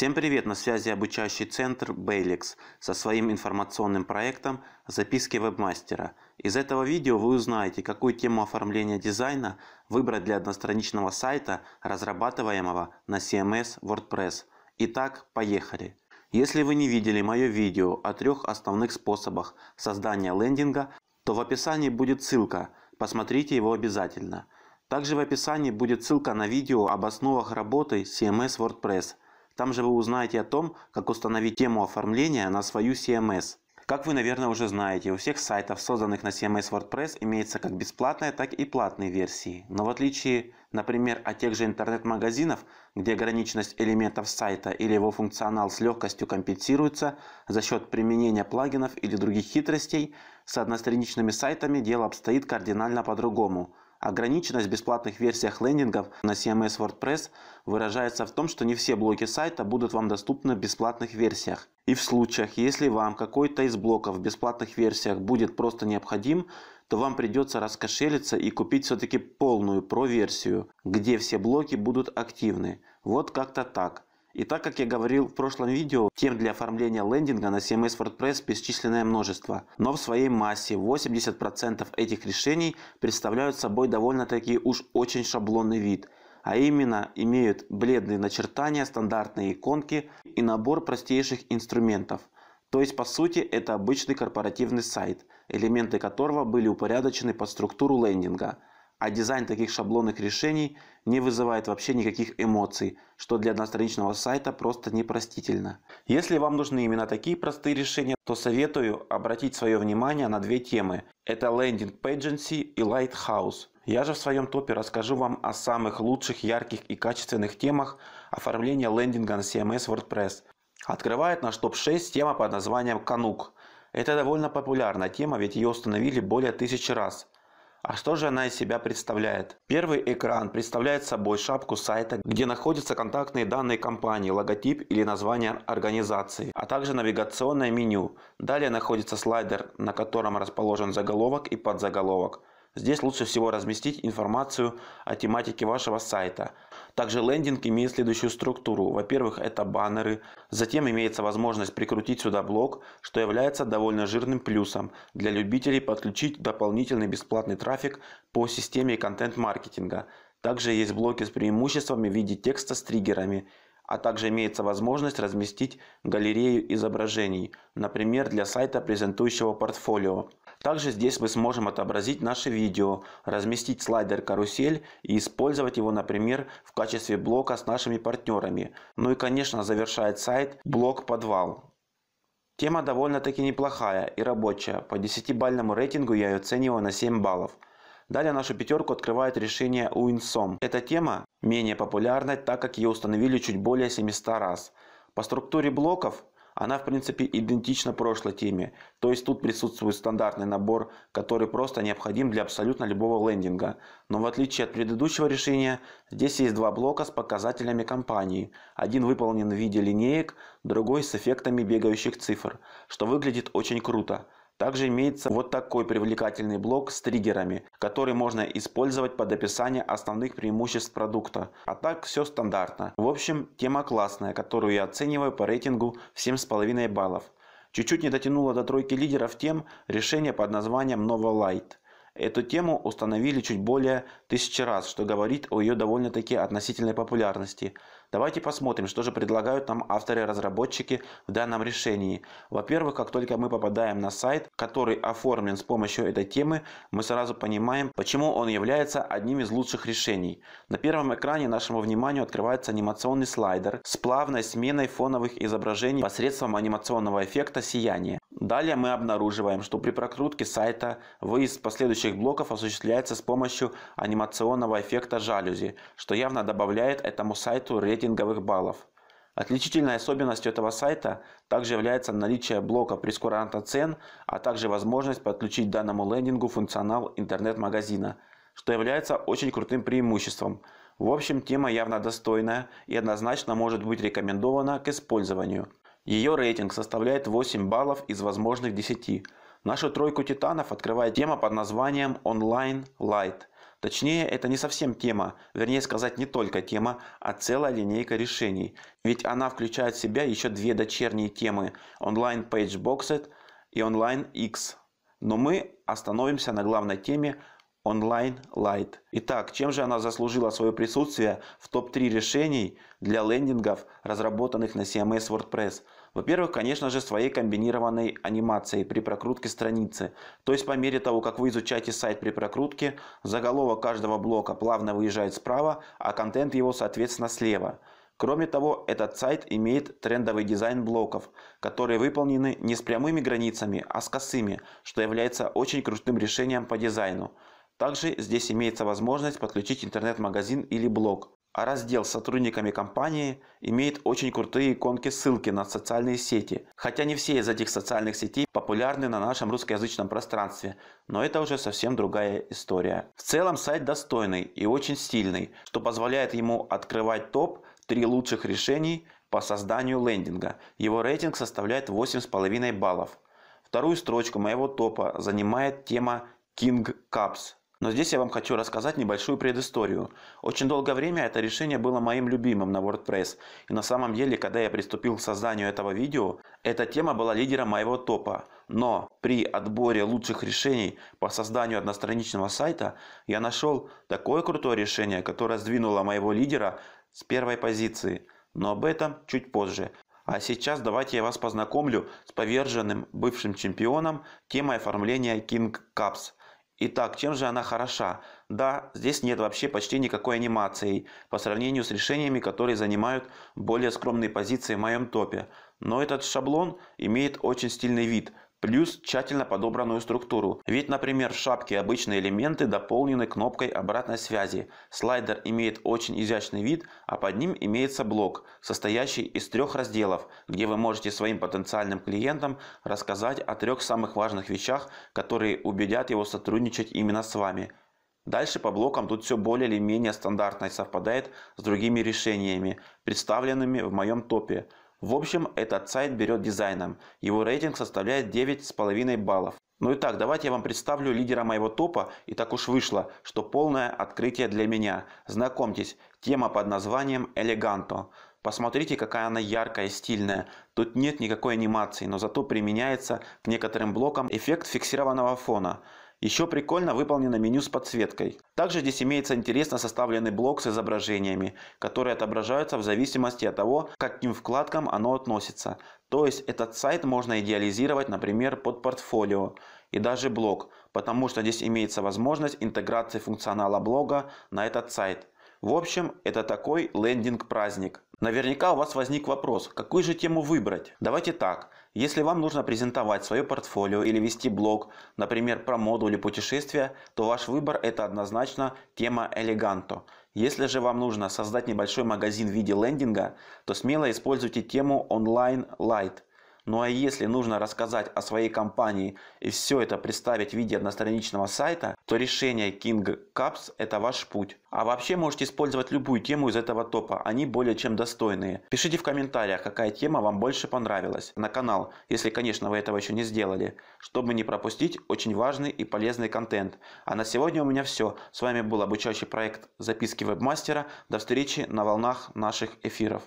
Всем привет! На связи обучающий центр Bailex со своим информационным проектом «Записки вебмастера». Из этого видео вы узнаете, какую тему оформления дизайна выбрать для одностраничного сайта, разрабатываемого на CMS WordPress. Итак, поехали! Если вы не видели мое видео о трех основных способах создания лендинга, то в описании будет ссылка, посмотрите его обязательно. Также в описании будет ссылка на видео об основах работы CMS WordPress – там же вы узнаете о том, как установить тему оформления на свою CMS. Как вы, наверное, уже знаете, у всех сайтов, созданных на CMS WordPress, имеется как бесплатная, так и платные версии. Но в отличие, например, от тех же интернет-магазинов, где ограниченность элементов сайта или его функционал с легкостью компенсируется за счет применения плагинов или других хитростей, с одностраничными сайтами дело обстоит кардинально по-другому – Ограниченность в бесплатных версиях лендингов на CMS WordPress выражается в том, что не все блоки сайта будут вам доступны в бесплатных версиях. И в случаях, если вам какой-то из блоков в бесплатных версиях будет просто необходим, то вам придется раскошелиться и купить все-таки полную про-версию, где все блоки будут активны. Вот как-то так. И так как я говорил в прошлом видео, тем для оформления лендинга на CMS WordPress бесчисленное множество, но в своей массе 80% этих решений представляют собой довольно-таки уж очень шаблонный вид, а именно имеют бледные начертания, стандартные иконки и набор простейших инструментов. То есть по сути это обычный корпоративный сайт, элементы которого были упорядочены под структуру лендинга – а дизайн таких шаблонных решений не вызывает вообще никаких эмоций, что для одностраничного сайта просто непростительно. Если вам нужны именно такие простые решения, то советую обратить свое внимание на две темы. Это Landing Pagency и Lighthouse. Я же в своем топе расскажу вам о самых лучших, ярких и качественных темах оформления лендинга на CMS эм WordPress. Открывает наш топ-6 тема под названием «Канук». Это довольно популярная тема, ведь ее установили более тысячи раз – а что же она из себя представляет? Первый экран представляет собой шапку сайта, где находятся контактные данные компании, логотип или название организации, а также навигационное меню. Далее находится слайдер, на котором расположен заголовок и подзаголовок. Здесь лучше всего разместить информацию о тематике вашего сайта. Также лендинг имеет следующую структуру. Во-первых, это баннеры. Затем имеется возможность прикрутить сюда блог, что является довольно жирным плюсом для любителей подключить дополнительный бесплатный трафик по системе контент-маркетинга. Также есть блоки с преимуществами в виде текста с триггерами, а также имеется возможность разместить галерею изображений, например, для сайта, презентующего портфолио. Также здесь мы сможем отобразить наше видео, разместить слайдер-карусель и использовать его, например, в качестве блока с нашими партнерами. Ну и, конечно, завершает сайт блок «Подвал». Тема довольно-таки неплохая и рабочая. По 10-бальному рейтингу я ее оцениваю на 7 баллов. Далее нашу пятерку открывает решение Уинсом. Эта тема менее популярна, так как ее установили чуть более 700 раз. По структуре блоков она, в принципе, идентична прошлой теме, то есть тут присутствует стандартный набор, который просто необходим для абсолютно любого лендинга. Но в отличие от предыдущего решения, здесь есть два блока с показателями компании. Один выполнен в виде линеек, другой с эффектами бегающих цифр, что выглядит очень круто. Также имеется вот такой привлекательный блок с триггерами, который можно использовать под описание основных преимуществ продукта. А так все стандартно. В общем, тема классная, которую я оцениваю по рейтингу в 7,5 баллов. Чуть-чуть не дотянула до тройки лидеров тем решение под названием Nova Light. Эту тему установили чуть более тысячи раз, что говорит о ее довольно-таки относительной популярности. Давайте посмотрим, что же предлагают нам авторы-разработчики в данном решении. Во-первых, как только мы попадаем на сайт, который оформлен с помощью этой темы, мы сразу понимаем, почему он является одним из лучших решений. На первом экране нашему вниманию открывается анимационный слайдер с плавной сменой фоновых изображений посредством анимационного эффекта сияния. Далее мы обнаруживаем, что при прокрутке сайта выезд последующих блоков осуществляется с помощью анимационного эффекта жалюзи, что явно добавляет этому сайту рейтинговых баллов. Отличительной особенностью этого сайта также является наличие блока прескуранта цен, а также возможность подключить данному лендингу функционал интернет-магазина, что является очень крутым преимуществом. В общем, тема явно достойная и однозначно может быть рекомендована к использованию. Ее рейтинг составляет 8 баллов из возможных 10. Нашу тройку титанов открывает тема под названием «Онлайн Light». Точнее, это не совсем тема, вернее сказать, не только тема, а целая линейка решений. Ведь она включает в себя еще две дочерние темы – онлайн Page Boxed и онлайн X. Но мы остановимся на главной теме Online Lite. Итак, чем же она заслужила свое присутствие в топ-3 решений для лендингов, разработанных на CMS WordPress? Во-первых, конечно же, своей комбинированной анимацией при прокрутке страницы. То есть по мере того, как вы изучаете сайт при прокрутке, заголовок каждого блока плавно выезжает справа, а контент его, соответственно, слева. Кроме того, этот сайт имеет трендовый дизайн блоков, которые выполнены не с прямыми границами, а с косыми, что является очень крутым решением по дизайну. Также здесь имеется возможность подключить интернет-магазин или блог. А раздел с сотрудниками компании имеет очень крутые иконки-ссылки на социальные сети. Хотя не все из этих социальных сетей популярны на нашем русскоязычном пространстве, но это уже совсем другая история. В целом сайт достойный и очень стильный, что позволяет ему открывать топ 3 лучших решений по созданию лендинга. Его рейтинг составляет 8,5 баллов. Вторую строчку моего топа занимает тема King Cups – но здесь я вам хочу рассказать небольшую предысторию. Очень долгое время это решение было моим любимым на WordPress. И на самом деле, когда я приступил к созданию этого видео, эта тема была лидером моего топа. Но при отборе лучших решений по созданию одностраничного сайта, я нашел такое крутое решение, которое сдвинуло моего лидера с первой позиции. Но об этом чуть позже. А сейчас давайте я вас познакомлю с поверженным бывшим чемпионом темой оформления King Cups – Итак, чем же она хороша? Да, здесь нет вообще почти никакой анимации по сравнению с решениями, которые занимают более скромные позиции в моем топе. Но этот шаблон имеет очень стильный вид, плюс тщательно подобранную структуру. Ведь, например, в шапке обычные элементы дополнены кнопкой обратной связи. Слайдер имеет очень изящный вид, а под ним имеется блок, состоящий из трех разделов, где вы можете своим потенциальным клиентам рассказать о трех самых важных вещах, которые убедят его сотрудничать именно с вами. Дальше по блокам тут все более или менее стандартно и совпадает с другими решениями, представленными в моем топе. В общем, этот сайт берет дизайном. Его рейтинг составляет 9,5 баллов. Ну и так, давайте я вам представлю лидера моего топа, и так уж вышло, что полное открытие для меня. Знакомьтесь, тема под названием «Элеганто». Посмотрите, какая она яркая и стильная. Тут нет никакой анимации, но зато применяется к некоторым блокам эффект фиксированного фона. Еще прикольно выполнено меню с подсветкой. Также здесь имеется интересно составленный блок с изображениями, которые отображаются в зависимости от того, к каким вкладкам оно относится. То есть этот сайт можно идеализировать, например, под портфолио и даже блог, потому что здесь имеется возможность интеграции функционала блога на этот сайт. В общем, это такой лендинг-праздник. Наверняка у вас возник вопрос, какую же тему выбрать? Давайте так. Если вам нужно презентовать свое портфолио или вести блог, например, про моду или путешествия, то ваш выбор – это однозначно тема «Элеганто». Если же вам нужно создать небольшой магазин в виде лендинга, то смело используйте тему «Онлайн Light». Ну а если нужно рассказать о своей компании и все это представить в виде одностраничного сайта, то решение King Caps – это ваш путь. А вообще можете использовать любую тему из этого топа, они более чем достойные. Пишите в комментариях, какая тема вам больше понравилась на канал, если, конечно, вы этого еще не сделали, чтобы не пропустить очень важный и полезный контент. А на сегодня у меня все. С вами был обучающий проект «Записки вебмастера». До встречи на волнах наших эфиров.